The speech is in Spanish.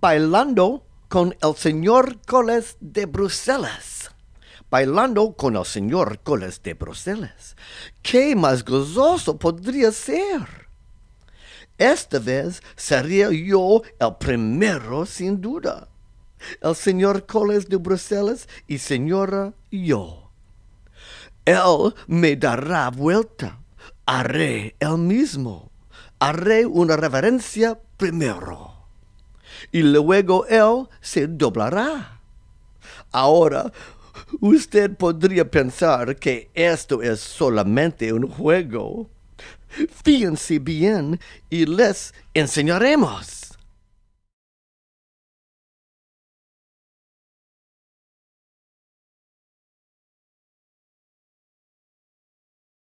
Bailando con el señor Coles de Bruselas. Bailando con el señor Coles de Bruselas. ¿Qué más gozoso podría ser? Esta vez sería yo el primero sin duda. El señor Coles de Bruselas y señora yo. Él me dará vuelta. Haré el mismo. Haré una reverencia primero y luego él se doblará. Ahora, usted podría pensar que esto es solamente un juego. Fíjense bien y les enseñaremos.